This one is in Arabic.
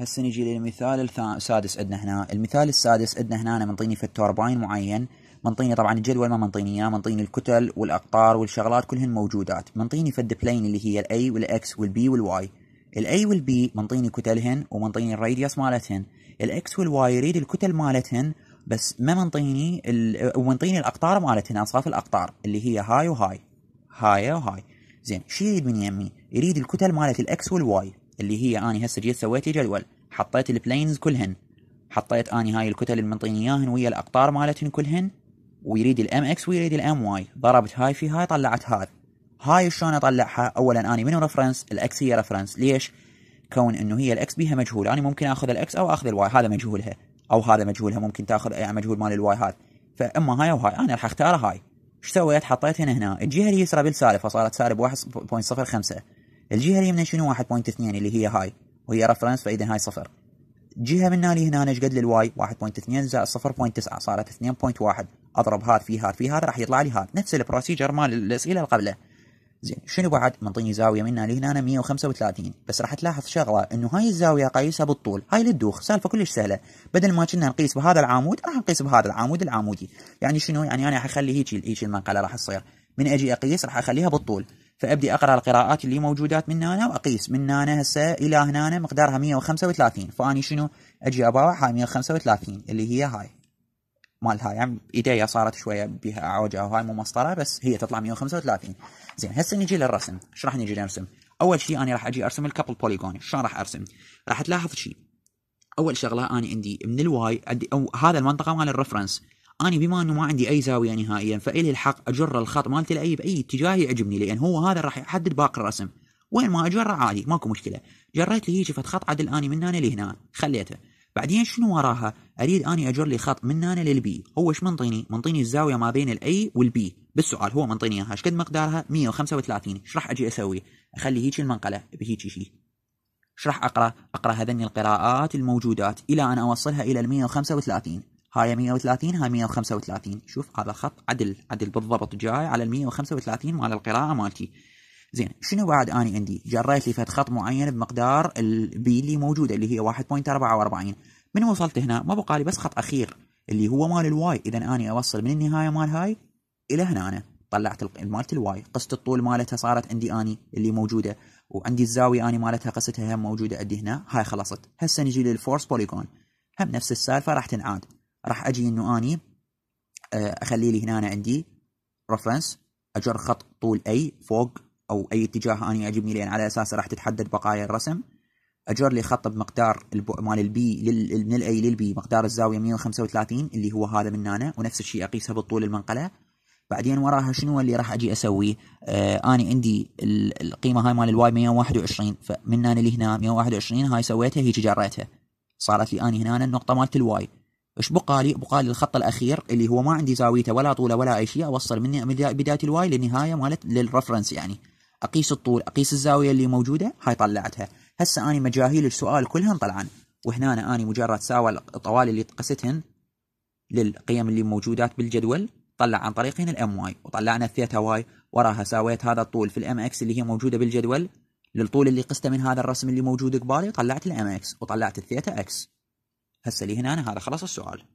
هسه نجي للمثال السادس عندنا هنا المثال السادس عندنا هنا أنا منطيني في التوربين معين منطيني طبعا الجدول ما منطيني اياه منطيني الكتل والاقطار والشغلات كلهن موجودات منطيني في الدبلين اللي هي الاي والاكس والبي والواي الاي والبي منطيني كتلهن ومنطيني الراديوس مالتهن الاكس والواي يريد الكتل مالتهن بس ما منطيني ال... ومنطيني الاقطار مالتهن انصاف الاقطار اللي هي هاي وهاي هاي وهاي زين شو يريد من يمي يريد الكتل مالت الاكس والواي اللي هي اني هسه جيت سويت جدول حطيت البلينز كلهن حطيت اني هاي الكتل اللي منطيني اياهن ويا الاقطار مالتهن كلهن ويريد الام اكس ويريد الام واي ضربت هاي في هاي طلعت هاي هاي شلون اطلعها اولا اني منو ريفرنس الاكس هي ريفرنس ليش كون انه هي الاكس بيها مجهول انا ممكن اخذ الاكس او اخذ الواي هذا مجهولها او هذا مجهولها ممكن تاخذ مجهول مال الواي هذا فاما هاي او هاي انا راح اختار هاي ايش سويت حطيت هنا هنا الجهه اليسرى بالسالفه صارت سالب 1.05 الجهه اليمنى شنو 1.2 اللي هي هاي وهي رفرنس فاذا هاي صفر جهه من لي هنا قد للواي 1.2 زائد 0.9 صارت 2.1 اضرب هذا في هذا في هذا راح يطلع لي هذا نفس البروسيجر مال الاسئله اللي قبله زين شنو بعد منطيني زاويه من لهنا 135 بس راح تلاحظ شغله انه هاي الزاويه قايسها بالطول هاي للدوخ سالفه كلش سهله بدل ما كنا نقيس بهذا العمود راح نقيس بهذا العمود العمودي يعني شنو يعني انا راح اخلي هيك هيك المنقله راح تصير من اجي اقيس راح اخليها بالطول فابدي اقرا القراءات اللي موجودات من هنا واقيس من هنا هسه الى هنا مقدارها 135 فاني شنو اجي اباوع هاي 135 اللي هي هاي مال هاي يعني ايديا صارت شويه بها عوجه وهاي مو مسطره بس هي تطلع 135 زين هسه نجي للرسم ايش راح نجي نرسم اول شيء انا راح اجي ارسم الكابل بوليجون شلون راح ارسم راح تلاحظ شيء اول شغله انا عندي من الواي عندي او هذا المنطقه مال الريفرنس أنا بما أنه ما عندي أي زاوية نهائيا فإلي الحق أجر الخط مالتي لأي بأي اتجاه يعجبني لأن هو هذا راح يحدد باقي الرسم وين ما أجره عادي ماكو مشكلة جريت لي هيجي خط عدل أني من هنا لهنا خليته بعدين شنو وراها أريد أني أجر لي خط من هنا للبي هو ايش منطيني منطيني الزاوية ما بين الأي والبي بالسؤال هو منطيني إياها ايش قد مقدارها 135 ايش راح أجي أسوي أخلي هيجي المنقلة بهيجي شيء ايش راح أقرأ أقرأ هذني القراءات الموجودات إلى أن أوصلها إلى ال 135 هاي 130 هاي 135 شوف هذا خط عدل عدل بالضبط جاي على ال 135 مال القراءة مالتي زين شنو بعد اني عندي جريت لي فد خط معين بمقدار البي اللي موجودة اللي هي 1.44 من وصلت هنا ما بقى لي بس خط اخير اللي هو مال الواي اذا اني اوصل من النهاية مال هاي الى هنا أنا. طلعت مالت الواي قست الطول مالتها صارت عندي اني اللي موجوده وعندي الزاويه اني مالتها قستها هم موجوده عندي هنا هاي خلصت هسه نجي للفورس بوليجون هم نفس السالفه راح تنعاد راح اجي انه اني آه، اخلي لي هنا أنا عندي رفرنس اجر خط طول اي فوق او اي اتجاه اني اجيبني لان على اساسه راح تتحدد بقايا الرسم اجر لي خط بمقدار مال البي لل... من الاي للبي مقدار الزاويه 135 اللي هو هذا من هنا ونفس الشيء اقيسها بالطول المنقله بعدين وراها شنو اللي راح اجي اسوي آه اني عندي القيمه هاي مال الواي 121 فمن هنا لهنا 121 هاي سويتها هيجي جريتها صارت لي اني هنا النقطه مالت الواي ايش بقى لي؟ بقى لي الخط الاخير اللي هو ما عندي زاويته ولا طوله ولا اي شيء اوصل من بدايه الواي للنهايه مالت للرفرنس يعني اقيس الطول اقيس الزاويه اللي موجوده هاي طلعتها هسه اني مجاهيل السؤال كلهن طلعن وهنا أنا, اني مجرد ساوى الطوال اللي قستهن للقيم اللي موجودات بالجدول طلع عن طريقين الام واي وطلعنا الثيتا واي وراها ساويت هذا الطول في الام اكس اللي هي موجوده بالجدول للطول اللي قسته من هذا الرسم اللي موجود قبالي وطلعت الام اكس وطلعت الثيتا اكس هسه لي هنا أنا هذا خلاص السؤال